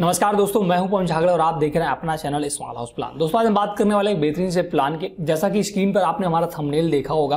नमस्कार दोस्तों मैं हूं पवन झागड़ा और आप देख रहे हैं अपना चैनल स्मॉल हाउस प्लान दोस्तों आज हम बात करने वाले एक बेहतरीन से प्लान के जैसा कि स्क्रीन पर आपने हमारा थंबनेल देखा होगा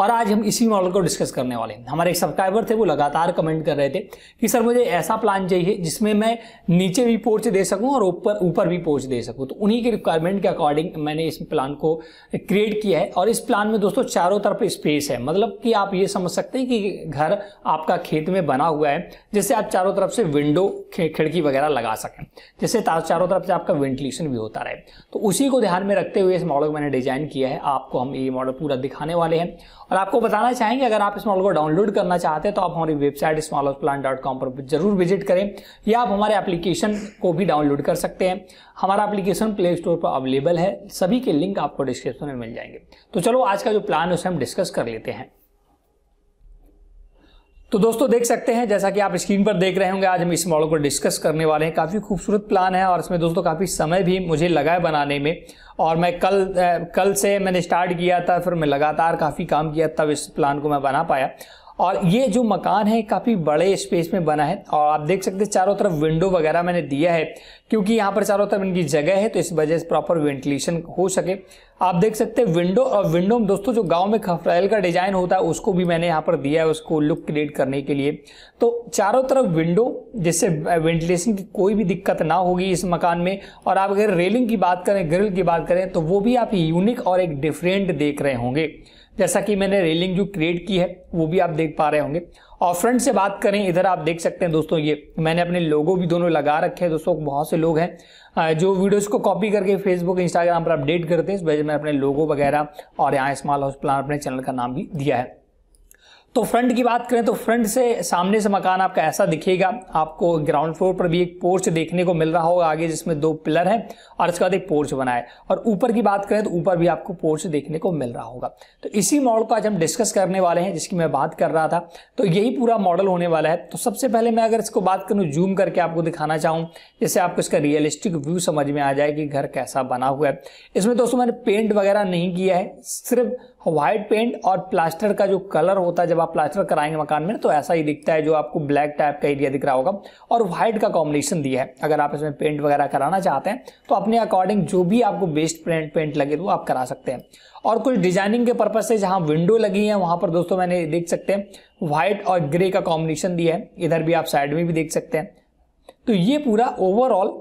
और आज हम इसी मॉडल को डिस्कस करने वाले हैं हमारे एक सब्सक्राइबर थे वो लगातार कमेंट कर रहे थे कि सर मुझे ऐसा प्लान चाहिए जिसमें मैं नीचे भी पोर्च दे सकूँ और ऊपर ऊपर भी पोर्च दे सकूँ तो उन्हीं के रिक्वायरमेंट के अकॉर्डिंग मैंने इस प्लान को क्रिएट किया है और इस प्लान में दोस्तों चारों तरफ स्पेस है मतलब कि आप ये समझ सकते हैं कि घर आपका खेत में बना हुआ है जिससे आप चारों तरफ से विंडो खिड़की वगैरह लगा सकते सकें जिससे चारों तरफ से आपका वेंटिलेशन भी होता रहे तो उसी को ध्यान में रखते हुए इस मॉडल को मैंने डिजाइन किया है आपको हम ये मॉडल पूरा दिखाने वाले हैं और आपको बताना चाहेंगे अगर आप इस मॉडल को डाउनलोड करना चाहते हैं तो आप हमारी वेबसाइट स्मॉल पर जरूर विजिट करें या आप हमारे एप्लीकेशन को भी डाउनलोड कर सकते हैं हमारा एप्लीकेशन प्ले स्टोर पर अवेलेबल है सभी के लिंक आपको डिस्क्रिप्शन में मिल जाएंगे तो चलो आज का जो प्लान है उसे हम डिस्कस कर लेते हैं तो दोस्तों देख सकते हैं जैसा कि आप स्क्रीन पर देख रहे होंगे आज हम इस मॉडल को डिस्कस करने वाले हैं काफ़ी खूबसूरत प्लान है और इसमें दोस्तों काफ़ी समय भी मुझे लगा है बनाने में और मैं कल कल से मैंने स्टार्ट किया था फिर मैं लगातार काफ़ी काम किया तब इस प्लान को मैं बना पाया और ये जो मकान है काफ़ी बड़े स्पेस में बना है और आप देख सकते हैं चारों तरफ विंडो वगैरह मैंने दिया है क्योंकि यहाँ पर चारों तरफ इनकी जगह है तो इस वजह से प्रॉपर वेंटिलेशन हो सके आप देख सकते हैं विंडो और विंडो में दोस्तों जो गांव में खफरेल का डिजाइन होता है उसको भी मैंने यहाँ पर दिया है उसको लुक क्रिएट करने के लिए तो चारों तरफ विंडो जिससे वेंटिलेशन की कोई भी दिक्कत ना होगी इस मकान में और आप अगर रेलिंग की बात करें ग्रिल की बात करें तो वो भी आप यूनिक और एक डिफरेंट देख रहे होंगे जैसा कि मैंने रेलिंग जो क्रिएट की है वो भी आप देख देख पा रहे होंगे और फ्रंट से बात करें इधर आप देख सकते हैं दोस्तों ये मैंने अपने लोगो भी दोनों लगा रखे हैं दोस्तों बहुत से लोग हैं जो वीडियोस को कॉपी करके फेसबुक इंस्टाग्राम पर अपडेट करते हैं इस वजह से अपने लोगो वगैरह और यहाँ स्मॉल हाउस प्लान अपने चैनल का नाम भी दिया है तो फ्रंट की बात करें तो फ्रंट से सामने से मकान आपका ऐसा दिखेगा आपको ग्राउंड फ्लोर पर भी एक पोर्च देखने को मिल रहा होगा आगे जिसमें दो पिलर हैं और इसके बाद एक पोर्च बना है और ऊपर की बात करें तो ऊपर भी आपको पोर्च देखने को मिल रहा होगा तो इसी मॉडल को आज हम डिस्कस करने वाले हैं जिसकी मैं बात कर रहा था तो यही पूरा मॉडल होने वाला है तो सबसे पहले मैं अगर इसको बात करूँ जूम करके आपको दिखाना चाहूँ जिससे आपको इसका रियलिस्टिक व्यू समझ में आ जाए कि घर कैसा बना हुआ है इसमें दोस्तों मैंने पेंट वगैरह नहीं किया है सिर्फ व्हाइट पेंट और प्लास्टर का जो कलर होता है जब आप प्लास्टर कराएंगे मकान में तो ऐसा ही दिखता है जो आपको ब्लैक टाइप का एरिया दिख रहा होगा और व्हाइट का कॉम्बिनेशन दिया है अगर आप इसमें पेंट वगैरह कराना चाहते हैं तो अपने अकॉर्डिंग जो भी आपको बेस्ट पेंट पेंट लगे वो आप करा सकते हैं और कुछ डिजाइनिंग के पर्पज से जहाँ विंडो लगी है वहाँ पर दोस्तों मैंने देख सकते हैं व्हाइट और ग्रे का कॉम्बिनेशन दिया है इधर भी आप साइड में भी देख सकते हैं तो ये पूरा ओवरऑल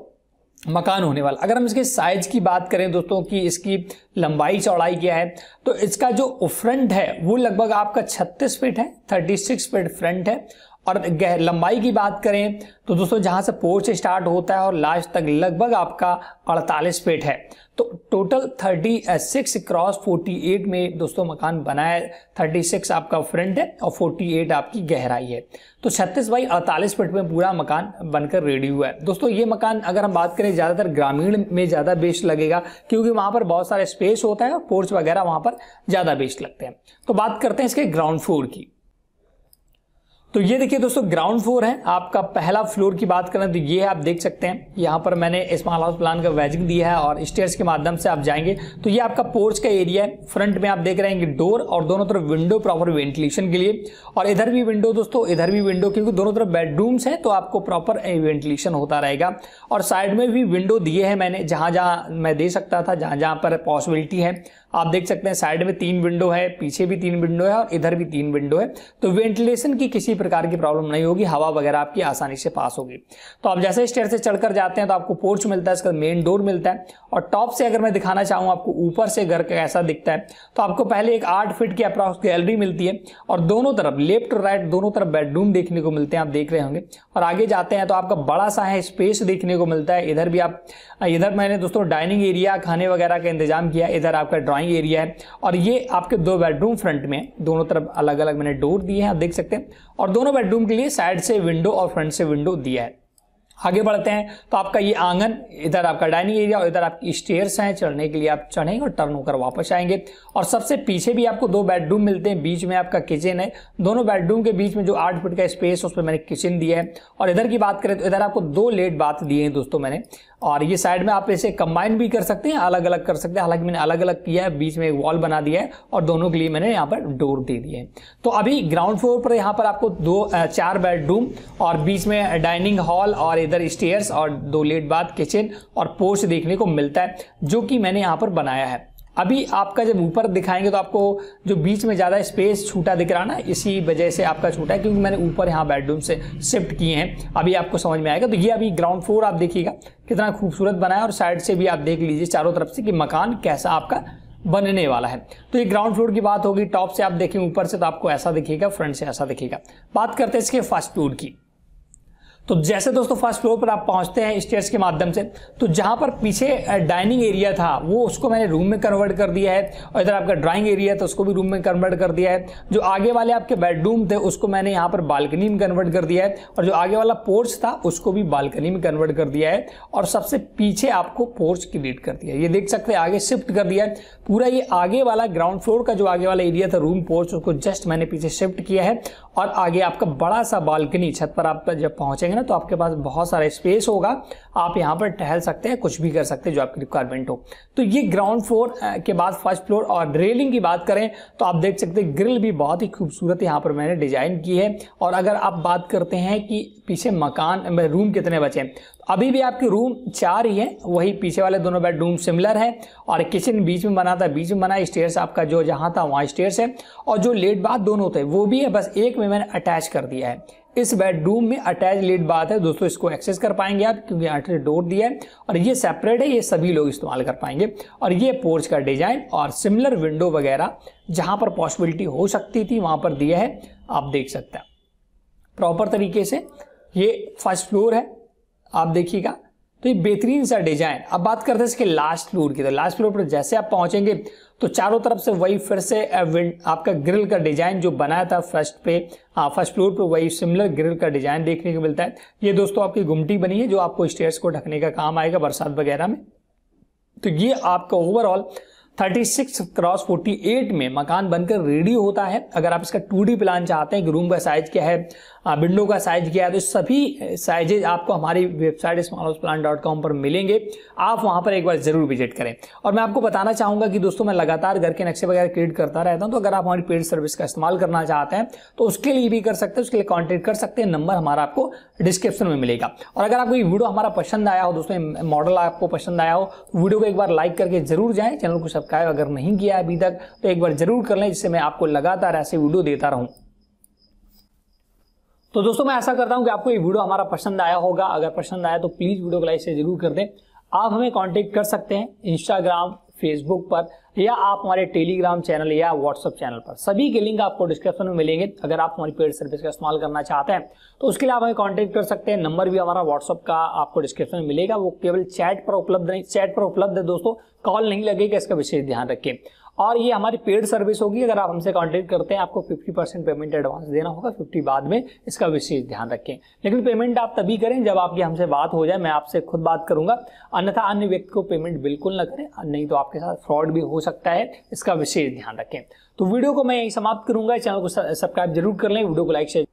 मकान होने वाला अगर हम इसके साइज की बात करें दोस्तों कि इसकी लंबाई चौड़ाई क्या है तो इसका जो फ्रंट है वो लगभग आपका 36 फीट है 36 फीट फ्रंट है और लंबाई की बात करें तो दोस्तों जहां से पोर्च स्टार्ट होता है और लास्ट तक लगभग आपका 48 फीट है तो टोटल 36 क्रॉस 48 में दोस्तों मकान बनाया 36 आपका फ्रंट है और 48 आपकी गहराई है तो 36 बाई 48 फीट में पूरा मकान बनकर रेडी हुआ है दोस्तों ये मकान अगर हम बात करें ज़्यादातर ग्रामीण में ज़्यादा बेस्ट लगेगा क्योंकि वहां पर बहुत सारे स्पेस होता है और पोर्च वगैरह वहां पर ज़्यादा बेस्ट लगते हैं तो बात करते हैं इसके ग्राउंड फ्लोर की तो ये देखिए दोस्तों ग्राउंड फ्लोर है आपका पहला फ्लोर की बात करें तो ये है आप देख सकते हैं यहाँ पर मैंने स्मॉल हाउस प्लान का वैजिक दिया है और स्टेयर्स के माध्यम से आप जाएंगे तो ये आपका पोर्च का एरिया है फ्रंट में आप देख रहे हैं डोर और दोनों तरफ विंडो प्रॉपर वेंटिलेशन के लिए और इधर भी विंडो दोस्तों इधर भी विंडो क्योंकि दोनों तरफ बेडरूम्स हैं तो आपको प्रॉपर वेंटिलेशन होता रहेगा और साइड में भी विंडो दिए हैं मैंने जहाँ जहाँ मैं दे सकता था जहाँ जहाँ पर पॉसिबिलिटी है आप देख सकते हैं साइड में तीन विंडो है पीछे भी तीन विंडो है और इधर भी तीन विंडो है तो वेंटिलेशन की किसी प्रकार की प्रॉब्लम नहीं होगी हवा वगैरह आपकी आसानी से पास होगी तो आप जैसे स्टेयर से चढ़कर जाते हैं तो आपको पोर्च मिलता है इसका मेन डोर मिलता है और टॉप से अगर मैं दिखाना चाहूँ आपको ऊपर से घर कैसा दिखता है तो आपको पहले एक आठ फिट की अप्रॉक्स गैलरी मिलती है और दोनों तरफ लेफ्ट और राइट दोनों तरफ बेडरूम देखने को मिलते हैं आप देख रहे होंगे और आगे जाते हैं तो आपका बड़ा सा है स्पेस देखने को मिलता है इधर भी आप इधर मैंने दोस्तों डाइनिंग एरिया खाने वगैरह का इंतजाम किया इधर आपका ड्रॉइंग ड्राइंग एरिया है और ये आपके दो बेडरूम फ्रंट में है दोनों तरफ अलग अलग मैंने डोर दिए हैं आप देख सकते हैं और दोनों बेडरूम के लिए साइड से विंडो और फ्रंट से विंडो दिया है आगे बढ़ते हैं तो आपका ये आंगन इधर आपका डाइनिंग एरिया और इधर आपकी स्टेयर्स हैं चढ़ने के लिए आप चढ़ेंगे और टर्न होकर वापस आएंगे और सबसे पीछे भी आपको दो बेडरूम मिलते हैं बीच में आपका किचन है दोनों बेडरूम के बीच में जो आठ फुट का स्पेस है उस पर मैंने किचन दिया है और इधर की बात करें तो इधर आपको दो लेट बात दिए हैं दोस्तों मैंने और ये साइड में आप इसे कंबाइन भी कर सकते हैं अलग अलग कर सकते हैं हालांकि मैंने अलग अलग किया है बीच में एक वॉल बना दिया है और दोनों के लिए मैंने यहाँ पर डोर दे दिए है तो अभी ग्राउंड फ्लोर पर यहाँ पर आपको दो चार बेडरूम और बीच में डाइनिंग हॉल और इधर स्टेयर्स और दो लेट बाथ किचन और पोस्ट देखने को मिलता है जो कि मैंने यहाँ पर बनाया है अभी आपका जब ऊपर दिखाएंगे तो आपको जो बीच में ज़्यादा स्पेस छूटा दिख रहा ना इसी वजह से आपका छूटा है क्योंकि मैंने ऊपर यहाँ बेडरूम से शिफ्ट किए हैं अभी आपको समझ में आएगा तो ये अभी ग्राउंड फ्लोर आप देखिएगा कितना खूबसूरत बना है और साइड से भी आप देख लीजिए चारों तरफ से कि मकान कैसा आपका बनने वाला है तो ये ग्राउंड फ्लोर की बात होगी टॉप से आप देखें ऊपर से तो आपको ऐसा दिखेगा फ्रंट से ऐसा दिखेगा बात करते हैं इसके फर्स्ट फ्लोर की तो जैसे दोस्तों फर्स्ट फ्लोर पर आप पहुंचते हैं स्टेयर्स के माध्यम से तो जहां पर पीछे डाइनिंग एरिया था वो उसको मैंने रूम में कन्वर्ट कर दिया है और इधर आपका ड्राइंग एरिया था उसको भी रूम में कन्वर्ट कर दिया है जो आगे वाले आपके बेडरूम थे उसको मैंने यहाँ पर बालकनी में कन्वर्ट कर दिया है और जो आगे वाला पोर्च था उसको भी बालकनी में कन्वर्ट कर दिया है और सबसे पीछे आपको पोर्च क्रिएट कर दिया है ये देख सकते हैं आगे शिफ्ट कर दिया है पूरा ये आगे वाला ग्राउंड फ्लोर का जो आगे वाला एरिया था रूम पोर्च उसको जस्ट मैंने पीछे शिफ्ट किया है और आगे आपका बड़ा सा बालकनी छत पर आप जब पहुंचेंगे जाएंगे ना तो आपके पास बहुत सारा स्पेस होगा आप यहाँ पर टहल सकते हैं कुछ भी कर सकते हैं जो आपकी रिक्वायरमेंट हो तो ये ग्राउंड फ्लोर के बाद फर्स्ट फ्लोर और रेलिंग की बात करें तो आप देख सकते हैं ग्रिल भी बहुत ही खूबसूरत यहाँ पर मैंने डिजाइन की है और अगर आप बात करते हैं कि पीछे मकान रूम कितने बचे तो अभी भी आपके रूम चार ही है वही पीछे वाले दोनों बेडरूम सिमिलर है और किचन बीच में बना था बीच में बना स्टेयर्स आपका जो जहां था वहां स्टेयर्स है और जो लेट बाथ दोनों थे वो भी है बस एक में मैंने अटैच कर दिया है इस बेडरूम में अटैच लीड बात है दोस्तों इसको एक्सेस कर पाएंगे आप क्योंकि आठ डोर दिया है और ये सेपरेट है ये सभी लोग इस्तेमाल कर पाएंगे और ये पोर्च का डिजाइन और सिमिलर विंडो वगैरह जहां पर पॉसिबिलिटी हो सकती थी वहां पर दिया है आप देख सकते हैं प्रॉपर तरीके से ये फर्स्ट फ्लोर है आप देखिएगा तो ये बेहतरीन सा डिजाइन अब बात करते हैं इसके लास्ट फ्लोर की तो लास्ट फ्लोर पर जैसे आप पहुंचेंगे तो चारों तरफ से वही फिर से आपका ग्रिल का डिजाइन जो बनाया था फर्स्ट पे फर्स्ट फ्लोर पर वही सिमिलर ग्रिल का डिजाइन देखने को मिलता है ये दोस्तों आपकी गुमटी बनी है जो आपको स्टेयर्स को ढकने का काम आएगा बरसात वगैरह में तो ये आपका ओवरऑल 36 क्रॉस 48 में मकान बनकर रेडी होता है अगर आप इसका टू प्लान चाहते हैं कि रूम का साइज क्या है विंडो हाँ, का साइज क्या है तो सभी साइजेज आपको हमारी website small plan dot com पर मिलेंगे आप वहाँ पर एक बार ज़रूर विजिट करें और मैं आपको बताना चाहूँगा कि दोस्तों मैं लगातार घर के नक्शे वगैरह क्रिएट करता रहता हूँ तो अगर आप हमारी पेड सर्विस का इस्तेमाल करना चाहते हैं तो उसके लिए भी कर सकते हैं उसके लिए कॉन्टेक्ट कर सकते हैं नंबर हमारा आपको डिस्क्रिप्शन में मिलेगा और अगर आपको ये वीडियो हमारा पसंद आया हो दोस्तों मॉडल आपको पसंद आया हो वीडियो तो को एक बार लाइक करके जरूर जाएं चैनल को सब्सक्राइब अगर नहीं किया अभी तक तो एक बार जरूर कर लें जिससे मैं आपको लगातार ऐसे वीडियो देता रहूँ तो दोस्तों मैं ऐसा करता हूँ कि आपको ये वीडियो हमारा पसंद आया होगा अगर पसंद आया तो प्लीज़ वीडियो को लाइक से जरूर कर दें आप हमें कांटेक्ट कर सकते हैं इंस्टाग्राम फेसबुक पर या आप हमारे टेलीग्राम चैनल या व्हाट्सअप चैनल पर सभी के लिंक आपको डिस्क्रिप्शन में मिलेंगे अगर आप हमारी पेड सर्विस का इस्तेमाल करना चाहते हैं तो उसके लिए आप हमें कॉन्टेक्ट कर सकते हैं नंबर भी हमारा व्हाट्सअप का आपको डिस्क्रिप्शन में मिलेगा वो केवल चैट पर उपलब्ध नहीं चैट पर उपलब्ध है दोस्तों कॉल नहीं लगेगा इसका विशेष ध्यान रखें और ये हमारी पेड सर्विस होगी अगर आप हमसे कॉन्टेक्ट करते हैं आपको 50 परसेंट पेमेंट एडवांस देना होगा 50 बाद में इसका विशेष ध्यान रखें लेकिन पेमेंट आप तभी करें जब आपकी हमसे बात हो जाए मैं आपसे खुद बात करूंगा अन्यथा अन्य व्यक्ति को पेमेंट बिल्कुल न करें नहीं तो आपके साथ फ्रॉड भी हो सकता है इसका विशेष ध्यान रखें तो वीडियो को मैं यही समाप्त करूंगा चैनल को सब्सक्राइब जरूर कर लें वीडियो को लाइक शेयर